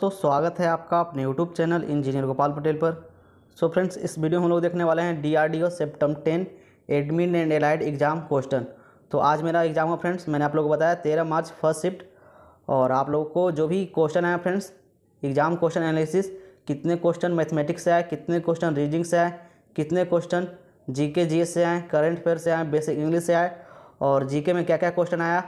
तो स्वागत है आपका अपने YouTube channel engineer Gopal Patel पर सो so फ्रेंड्स इस वीडियो में हम लोग देखने वाले हैं D R D O CEPTAM ten admin and allied exam question तो आज मेरा एग्ज़ाम है फ्रेंड्स मैंने आप लोगों को बताया तेरह मार्च फर्स्ट शिफ्ट और आप लोगों को जो भी क्वेश्चन आया फ्रेंड्स एग्ज़ाम क्वेश्चन एनालिसिस कितने क्वेश्चन मैथमेटिक्स से आए कितने क्वेश्चन रीजिंग से आए कितने क्वेश्चन जी के जी एस से आए करेंट अफेयर से आए बेसिक इंग्लिश से आए और जी के में क्या क्या क्वेश्चन आया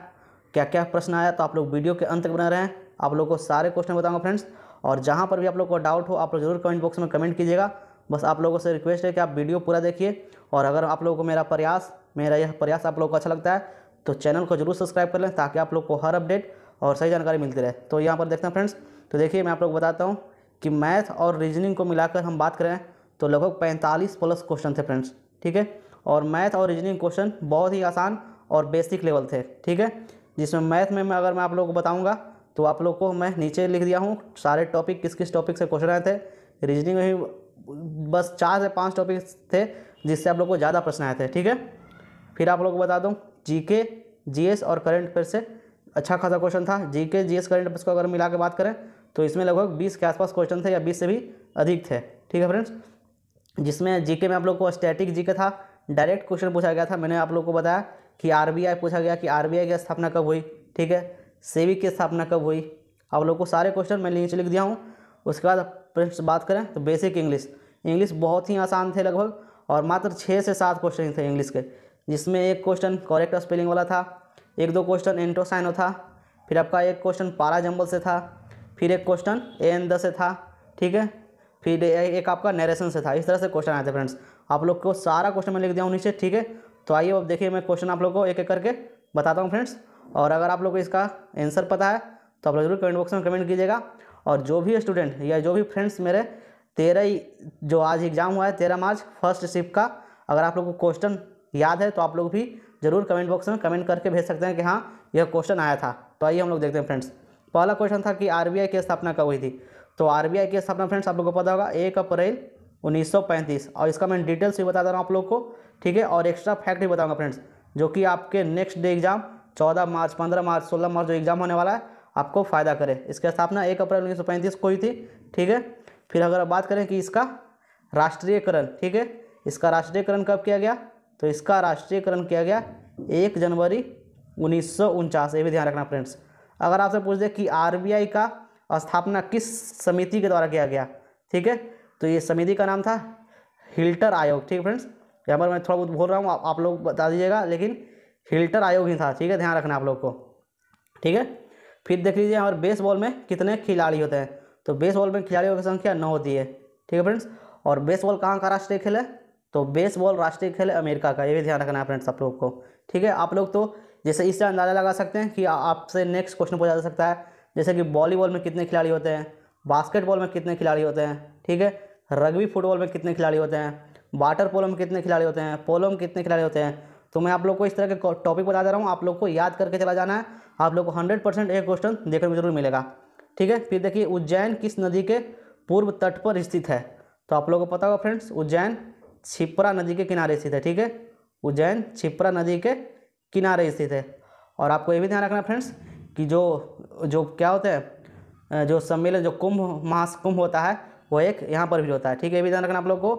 क्या क्या प्रश्न आया तो आप लोग वीडियो के अंत तक बना रहे हैं आप लोग को सारे क्वेश्चन बताऊँगा फ्रेंड्स और जहाँ पर भी आप लोग को डाउट हो आप लोग जरूर कमेंट बॉक्स में कमेंट कीजिएगा बस आप लोगों से रिक्वेस्ट है कि आप वीडियो पूरा देखिए और अगर आप लोगों को मेरा प्रयास मेरा यह प्रयास आप लोग को अच्छा लगता है तो चैनल को जरूर सब्सक्राइब कर लें ताकि आप लोग को हर अपडेट और सही जानकारी मिलती रहे तो यहाँ पर देखते हैं फ्रेंड्स तो देखिए मैं आप लोग बताता हूँ कि मैथ और रीजनिंग को मिलाकर हम बात करें तो लगभग पैंतालीस प्लस क्वेश्चन थे फ्रेंड्स ठीक है और मैथ और रीजनिंग क्वेश्चन बहुत ही आसान और बेसिक लेवल थे ठीक है जिसमें मैथ में मैं अगर मैं आप लोग को बताऊँगा तो आप लोग को मैं नीचे लिख दिया हूँ सारे टॉपिक किस किस टॉपिक से क्वेश्चन आए थे रीजनिंग में ही बस चार से पाँच टॉपिक थे जिससे आप लोग को ज़्यादा प्रश्न आए थे ठीक है फिर आप लोग को बता दूँ जी के और करंट अफेयर से अच्छा खासा क्वेश्चन था जीके जी करेंट अफेयर को अगर मिला के बात करें तो इसमें लगभग बीस के आसपास क्वेश्चन थे या बीस से भी अधिक थे ठीक है फ्रेंड्स जिसमें जीके में आप लोग को स्टैटिक जीके था डायरेक्ट क्वेश्चन पूछा गया था मैंने आप लोग को बताया कि आरबीआई पूछा गया कि आरबीआई की स्थापना कब हुई ठीक है सेवी की स्थापना कब हुई आप लोग को सारे क्वेश्चन मैं नीचे लिख दिया हूँ उसके बाद प्रश्न बात करें तो बेसिक इंग्लिश इंग्लिश बहुत ही आसान थे लगभग और मात्र छः से सात क्वेश्चन थे इंग्लिश के जिसमें एक क्वेश्चन करेक्ट स्पेलिंग वाला था एक दो क्वेश्चन एंट्रोसाइनो था फिर आपका एक क्वेश्चन पारा जंबल से था फिर एक क्वेश्चन ए एन द से था ठीक है फिर एक आपका नरेशन से था इस तरह से क्वेश्चन आए थे फ्रेंड्स आप लोग को सारा क्वेश्चन मैं लिख दिया हूँ नीचे ठीक है तो आइए अब देखिए मैं क्वेश्चन आप लोग को एक एक करके बताता हूँ फ्रेंड्स और अगर आप लोग को इसका आंसर पता है तो आप लोग जरूर कमेंट बॉक्स में कमेंट कीजिएगा और जो भी स्टूडेंट या जो भी फ्रेंड्स मेरे तेरह जो आज एग्ज़ाम हुआ है तेरह मार्च फर्स्ट शिफ्ट का अगर आप लोग को क्वेश्चन याद है तो आप लोग भी ज़रूर कमेंट बॉक्स में कमेंट करके भेज सकते हैं कि हाँ यह क्वेश्चन आया था तो आइए हम लोग देखते हैं फ्रेंड्स पहला क्वेश्चन था कि आई की स्थापना कब हुई थी तो आई की स्थापना फ्रेंड्स आप लोग को पता होगा एक अप्रैल पैंतीस और इसका मैं डिटेल्स भी बता दे रहा हूँ आप लोग को ठीक है और एक्स्ट्रा फैक्ट भी बताऊँगा फ्रेंड्स जो कि आपके नेक्स्ट डे एग्जाम चौदह मार्च पंद्रह मार्च सोलह मार्च जो एग्ज़ाम होने वाला है आपको फ़ायदा करे इसकी स्थापना एक अप्रैल उन्नीस सौ पैंतीस को ही थी ठीक है फिर अगर बात करें कि इसका राष्ट्रीयकरण ठीक है इसका राष्ट्रीयकरण कब किया गया तो इसका राष्ट्रीयकरण किया गया एक जनवरी उन्नीस सौ उनचास ये भी ध्यान रखना फ्रेंड्स अगर आपसे पूछ दे कि आरबीआई का स्थापना किस समिति के द्वारा किया गया ठीक है तो ये समिति का नाम था हिल्टर आयोग ठीक है फ्रेंड्स यहाँ पर मैं थोड़ा बहुत बोल रहा हूँ आप, आप लोग बता दीजिएगा लेकिन फिल्टर आयोग ही था ठीक है ध्यान रखना आप लोग को ठीक है फिर देख लीजिए हमारे बेस बॉल में कितने खिलाड़ी होते हैं तो बेस बॉल में खिलाड़ियों की संख्या नौ होती है ठीक है फ्रेंड्स और बेस बॉल कहाँ का राष्ट्रीय खेल है तो बेस बॉल राष्ट्रीय खेल है अमेरिका का ये भी ध्यान रखना है फ्रेंड्स आप लोग को ठीक है आप लोग तो जैसे इससे अंदाज़ा लगा सकते हैं कि आपसे नेक्स्ट क्वेश्चन पूछा जा सकता है जैसे कि वॉलीबॉल में कितने खिलाड़ी होते हैं बास्केटबॉल में कितने खिलाड़ी होते हैं ठीक है रग्बी फुटबॉल में कितने खिलाड़ी होते हैं वाटर पोलो में कितने खिलाड़ी होते हैं पोलो में कितने खिलाड़ी होते हैं तो मैं आप लोग को इस तरह के टॉपिक बता दे रहा हूँ आप लोग को याद करके चला जाना है आप लोग को हंड्रेड परसेंट एक क्वेश्चन देखने में जरूर मिलेगा ठीक है फिर देखिए उज्जैन किस नदी के पूर्व तट पर स्थित है तो आप लोगों को पता होगा फ्रेंड्स उज्जैन छिपरा नदी के किनारे स्थित है ठीक है उज्जैन छिपरा नदी के किनारे स्थित है और आपको ये भी ध्यान रखना फ्रेंड्स कि जो जो क्या होता है जो सम्मेलन जो कुंभ महाकुंभ होता है वो एक यहाँ पर भी होता है ठीक है ये भी ध्यान रखना आप लोग को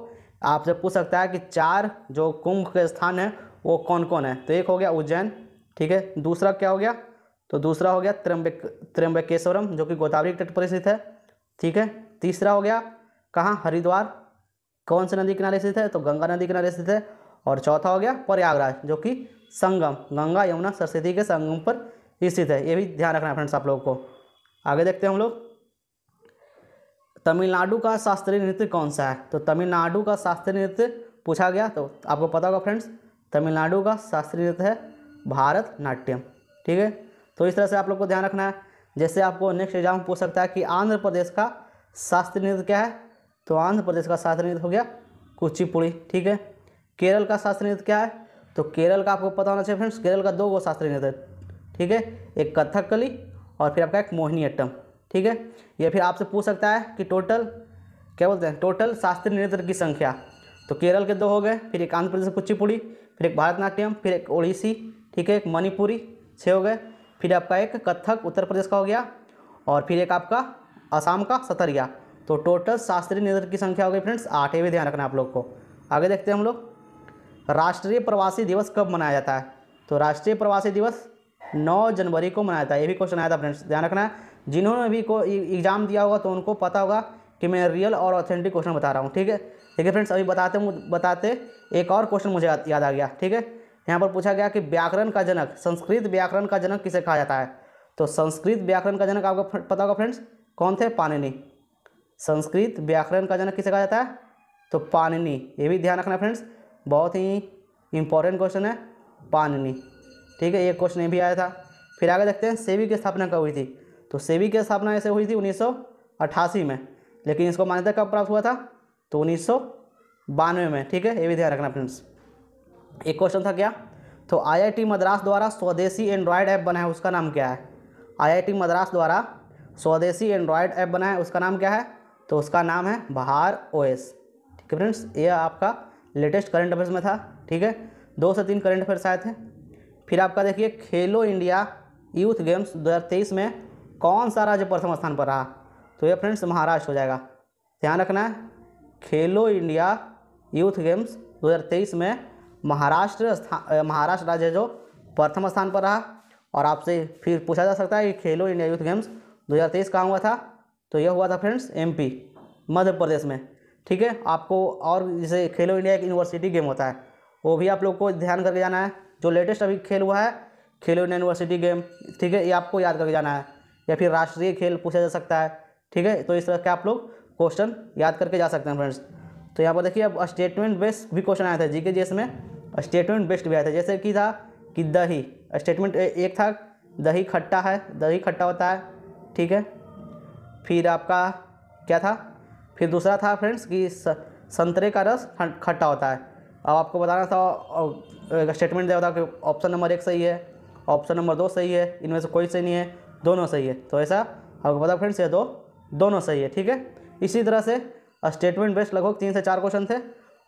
आपसे पूछ सकता है कि चार जो कुंभ के स्थान हैं वो कौन कौन है तो एक हो गया उज्जैन ठीक है दूसरा क्या हो गया तो दूसरा हो गया त्रम्बे त्र्यंबकेश्वरम जो कि गोदावरी तट पर स्थित है ठीक है तीसरा हो गया कहाँ हरिद्वार कौन से नदी किनारे स्थित है तो गंगा नदी किनारे स्थित है और चौथा हो गया प्रयागराज जो कि संगम गंगा यमुना सरस्वती के संगम पर स्थित है ये भी ध्यान रखना है फ्रेंड्स आप लोगों को आगे देखते हैं हम लोग तमिलनाडु का शास्त्रीय नृत्य कौन सा है तो तमिलनाडु का शास्त्रीय नृत्य पूछा गया तो आपको पता होगा फ्रेंड्स तमिलनाडु का शास्त्रीय नृत्य है भारत नाट्यम ठीक है तो इस तरह से आप लोग को ध्यान रखना है जैसे आपको नेक्स्ट एग्जाम पूछ सकता है कि आंध्र प्रदेश का शास्त्रीय नृत्य क्या है तो आंध्र प्रदेश का शास्त्रीय नृत्य हो गया कुचिपुड़ी ठीक है केरल का शास्त्रीय नृत्य क्या है तो केरल का आपको पता होना चाहिए फ्रेंड्स केरल का दो गो शास्त्रीय नृत्य ठीक है एक कथकली और फिर आपका एक मोहिनी अट्टम ठीक है ये फिर आपसे पूछ सकता है कि टोटल क्या बोलते हैं टोटल शास्त्रीय नृत्य की संख्या तो केरल के दो हो गए फिर एक आंध्र प्रदेश कुचिपुड़ी फिर एक भारतनाट्यम फिर एक ओडिसी ठीक है एक मणिपुरी छः हो गए फिर आपका एक कथक उत्तर प्रदेश का हो गया और फिर एक आपका असम का सतरिया तो टोटल शास्त्रीय नृत्य की संख्या हो गई फ्रेंड्स आठ भी ध्यान रखना आप लोग को आगे देखते हैं हम लोग राष्ट्रीय प्रवासी दिवस कब मनाया जाता है तो राष्ट्रीय प्रवासी दिवस 9 जनवरी को मनाया जाता है ये भी क्वेश्चन आया था फ्रेंड्स ध्यान रखना है जिन्होंने भी को एग्ज़ाम दिया होगा तो उनको पता होगा कि मैं रियल और ऑथेंटिक क्वेश्चन बता रहा हूँ ठीक है ठीक है फ्रेंड्स अभी बताते बताते एक और क्वेश्चन मुझे याद आ गया ठीक है यहाँ पर पूछा गया कि व्याकरण का जनक संस्कृत व्याकरण का जनक किसे कहा जाता है तो संस्कृत व्याकरण का जनक आपको पता होगा फ्रेंड्स कौन थे पानिनी संस्कृत व्याकरण का जनक किसे कहा जाता है तो पानिनी ये भी ध्यान रखना फ्रेंड्स बहुत ही इंपॉर्टेंट क्वेश्चन है पानिनी ठीक है एक क्वेश्चन ये भी आया था फिर आगे देखते हैं सेवी की स्थापना कब हुई थी तो सेवी की स्थापना ऐसे हुई थी उन्नीस में लेकिन इसको मान्यता कब प्राप्त हुआ था तो उन्नीस बानवे में ठीक है ये भी ध्यान रखना फ्रेंड्स एक क्वेश्चन था क्या तो आईआईटी मद्रास द्वारा स्वदेशी एंड्रॉयड ऐप बना है उसका नाम क्या है आईआईटी मद्रास द्वारा स्वदेशी एंड्रॉयड ऐप बना है उसका नाम क्या है तो उसका नाम है बहार ओएस ठीक है फ्रेंड्स ये आपका लेटेस्ट करंट अफेयर्स में था ठीक है दो से तीन करंट अफेयर्स आए थे फिर आपका देखिए खेलो इंडिया यूथ गेम्स दो में कौन सा राज्य प्रथम स्थान पर रहा तो ये फ्रेंड्स महाराष्ट्र हो जाएगा ध्यान रखना है खेलो इंडिया यूथ गेम्स 2023 में महाराष्ट्र स्थान महाराष्ट्र राज्य जो प्रथम स्थान पर रहा और आपसे फिर पूछा जा सकता है कि खेलो इंडिया यूथ गेम्स 2023 कहाँ हुआ था तो यह हुआ था फ्रेंड्स एमपी मध्य प्रदेश में ठीक है आपको और जैसे खेलो इंडिया एक यूनिवर्सिटी गेम होता है वो भी आप लोग को ध्यान करके जाना है जो लेटेस्ट अभी खेल हुआ है खेलो इंडिया यूनिवर्सिटी गेम ठीक है ये आपको याद करके जाना है या फिर राष्ट्रीय खेल पूछा जा सकता है ठीक है तो इस तरह के आप लोग क्वेश्चन याद करके जा सकते हैं फ्रेंड्स तो यहाँ पर देखिए अब स्टेटमेंट बेस्ड भी क्वेश्चन आया था जी के जी में स्टेटमेंट बेस्ड भी आया था जैसे कि था कि दही स्टेटमेंट एक था दही खट्टा है दही खट्टा होता है ठीक है फिर आपका क्या था फिर दूसरा था फ्रेंड्स कि संतरे का रस खट्टा होता है अब आपको बताना था स्टेटमेंट दिया था कि ऑप्शन नंबर एक सही है ऑप्शन नंबर दो सही है इनमें से कोई सही नहीं है दोनों सही है तो ऐसा आपको पता फ्रेंड्स ये दो दोनों सही है ठीक है इसी तरह से स्टेटमेंट बेस्ड लगभग तीन से चार क्वेश्चन थे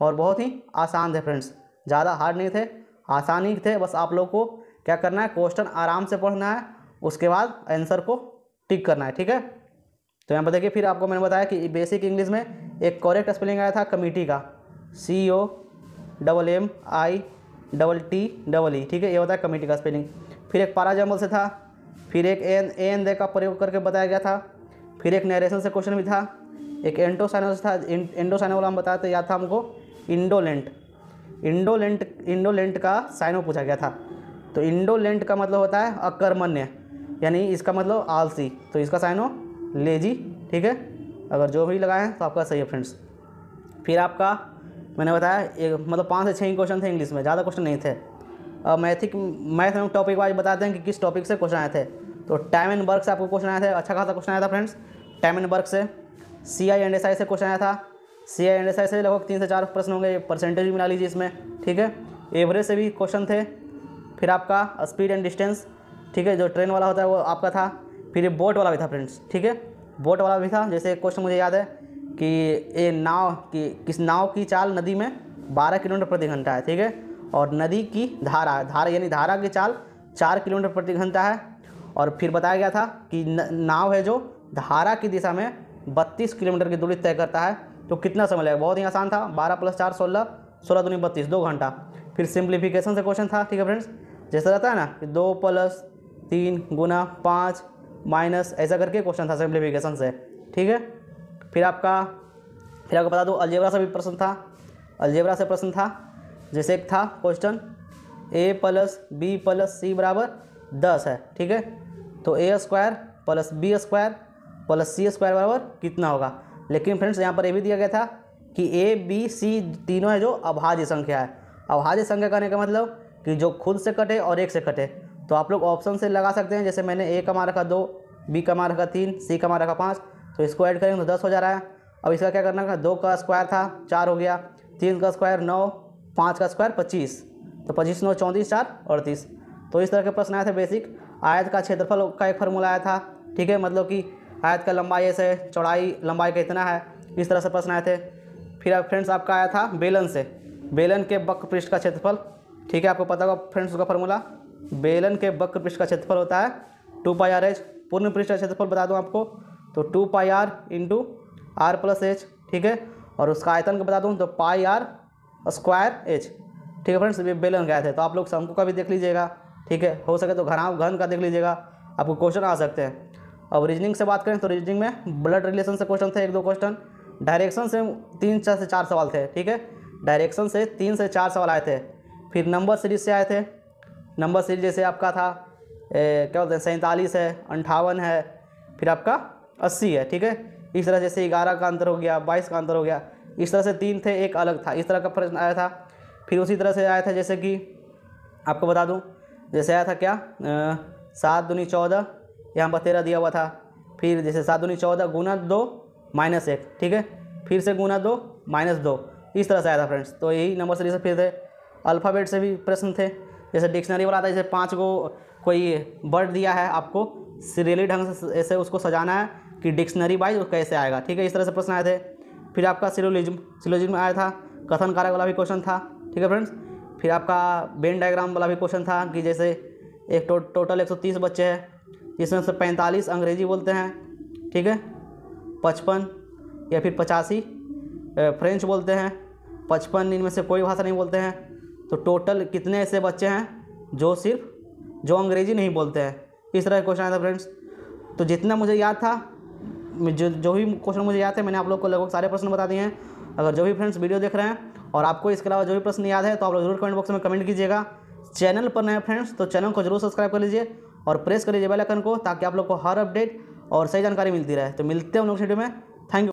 और बहुत ही आसान थे फ्रेंड्स ज़्यादा हार्ड नहीं थे आसान ही थे बस आप लोग को क्या करना है क्वेश्चन आराम से पढ़ना है उसके बाद आंसर को टिक करना है ठीक है तो यहाँ पर देखिए फिर आपको मैंने बताया कि बेसिक इंग्लिश में एक करेक्ट स्पेलिंग आया था कमेटी का C O double M I double T double E ठीक है ये होता है कमेटी का स्पेलिंग फिर एक पारा जम्बल से था फिर एक एन एन दे का प्रयोग करके बताया गया था फिर एक नरेशन से क्वेश्चन भी था एक एंटोसाइनोस था एंडोसाइनो वाला हम बताया तो याद था हमको इंडोलेंट इंडोलेंट इंडोलेंट का साइनो पूछा गया था तो इंडोलेंट का मतलब होता है अकर्मण्य यानी इसका मतलब आलसी तो इसका साइनो लेजी ठीक है अगर जो भी लगाएं तो आपका सही है फ्रेंड्स फिर आपका मैंने बताया एक मतलब पाँच से छः ही क्वेश्चन थे इंग्लिश में ज़्यादा क्वेश्चन नहीं थे मैथिक मैथ हम टॉपिक वाइज बताते हैं कि किस टॉपिक से क्वेश्चन आए थे तो टाइम एंड वर्क से आपको क्वेश्चन आया था अच्छा खासा क्वेश्चन आया था फ्रेंड्स टाइम एंड वर्क से सी आई एंड एस आई से क्वेश्चन आया था सी आई एंड एस आई से लगभग तीन से चार प्रश्न होंगे परसेंटेज भी मिला लीजिए इसमें ठीक है एवरेज से भी क्वेश्चन थे फिर आपका स्पीड एंड डिस्टेंस ठीक है जो ट्रेन वाला होता है वो आपका था फिर ये बोट वाला भी था फ्रेंड्स ठीक है बोट वाला भी था जैसे क्वेश्चन मुझे याद है कि ये नाव कि किस नाव की चाल नदी में 12 किलोमीटर प्रति घंटा है ठीक है और नदी की धारा धारा यानी धारा की चाल चार किलोमीटर प्रति घंटा है और फिर बताया गया था कि नाव है जो धारा की दिशा में बत्तीस किलोमीटर की दूरी तय करता है तो कितना समय लगेगा बहुत ही आसान था बारह प्लस चार सोलह सोलह दूनी बत्तीस दो घंटा फिर सिंप्लीफिकेशन से क्वेश्चन था ठीक है फ्रेंड्स जैसा रहता है ना कि दो प्लस तीन गुना पाँच माइनस ऐसा करके क्वेश्चन था सिंप्लीफिकेशन से ठीक है फिर आपका फिर आपको बता दूँ अलजेबरा से भी प्रश्न था अलजेबरा से प्रश्न था जैसे एक था question A plus B plus C बराबर दस है ठीक है तो A square plus B square plus C square बराबर कितना होगा लेकिन फ्रेंड्स यहाँ पर ये भी दिया गया था कि ए बी सी तीनों है जो अभाज्य संख्या है अभाज्य संख्या कहने का मतलब कि जो खुद से कटे और एक से कटे तो आप लोग ऑप्शन से लगा सकते हैं जैसे मैंने ए का रखा दो बी का रखा तीन सी का मार रखा पाँच तो इसको ऐड करेंगे तो दस हो जा रहा है अब इसका क्या करना था दो का स्क्वायर था चार हो गया तीन का स्क्वायर नौ पाँच का स्क्वायर पच्चीस तो पच्चीस नौ चौंतीस चार अड़तीस तो इस तरह के प्रश्न आए थे बेसिक आयत का क्षेत्रफल का एक फार्मूला आया था ठीक है मतलब कि आयत का लंबाई ऐसे चौड़ाई लंबाई का इतना है इस तरह से प्रश्न आए थे फिर फ्रेंड्स आपका आया था बेलन से बेलन के वक्र पृष्ठ का क्षेत्रफल ठीक है आपको पता होगा फ्रेंड्स उसका फार्मूला बेलन के वक्र पृष्ठ का क्षेत्रफल होता है टू पाई आर एच पूर्ण पृष्ठ का क्षेत्रफल बता दूँ आपको तो two pi R into R plus H ठीक है और उसका आयतन का बता दूँ तो पाई आर स्क्वायर एच ठीक है फ्रेंड्स बेलन गए थे तो आप लोग शंकु का भी देख लीजिएगा ठीक है हो सके तो घर घन का देख लीजिएगा आपको क्वेश्चन आ सकते हैं अब रीजनिंग से बात करें तो रीजनिंग में ब्लड रिलेशन से क्वेश्चन थे एक दो क्वेश्चन डायरेक्शन से तीन चार से चार सवाल थे ठीक है डायरेक्शन से तीन से चार सवाल आए थे फिर नंबर सीरीज से आए थे नंबर सीरीज जैसे आपका था ए, क्या बोलते हैं सैंतालीस है अंठावन है फिर आपका अस्सी है ठीक है इस तरह जैसे ग्यारह का अंतर हो गया बाईस का अंतर हो गया इस तरह से तीन थे एक अलग था इस तरह का प्रश्न आया था फिर उसी तरह से आया था जैसे कि आपको बता दूँ जैसे आया था क्या सात दुनी चौदह यहाँ पर तेरह दिया हुआ था फिर जैसे सात दुनी चौदह गुना दो माइनस एक ठीक है फिर से गुना दो माइनस दो इस तरह से आया था फ्रेंड्स तो यही नंबर से जैसे फिर थे अल्फ़ाबेट से भी प्रश्न थे जैसे डिक्शनरी वाला था जैसे पाँच को कोई वर्ड दिया है आपको सीरियली ढंग से ऐसे उसको सजाना है कि डिक्शनरी वाइज कैसे आएगा ठीक है इस तरह से प्रश्न आए थे फिर आपका सिलोलिज्म सिलोलिज्म आया था कथन कारक वाला भी क्वेश्चन था ठीक है फ्रेंड्स फिर आपका बेन डायग्राम वाला भी क्वेश्चन था कि जैसे एक टो, टोटल एक बच्चे हैं इसमें से पैंतालीस अंग्रेजी बोलते हैं ठीक है पचपन या फिर पचासी फ्रेंच बोलते हैं पचपन इनमें से कोई भाषा नहीं बोलते हैं तो टोटल कितने ऐसे बच्चे हैं जो सिर्फ जो अंग्रेजी नहीं बोलते हैं इस तरह का क्वेश्चन आया था फ्रेंड्स तो जितना मुझे याद था जो जो भी क्वेश्चन मुझे याद है मैंने आप लोग को लगभग सारे प्रश्न बता दिए हैं अगर जो भी फ्रेंड्स वीडियो देख रहे हैं और आपको इसके अलावा जो भी प्रश्न याद है तो आप लोग जरूर कमेंट बॉक्स में कमेंट कीजिएगा चैनल पर नए फ्रेंड्स तो चैनल को जरूर सब्सक्राइब कर लीजिए और प्रेस कर लीजिए बेल आइकन को ताकि आप लोग को हर अपडेट और सही जानकारी मिलती रहे तो मिलते हैं हम लोग वीडियो में थैंक यू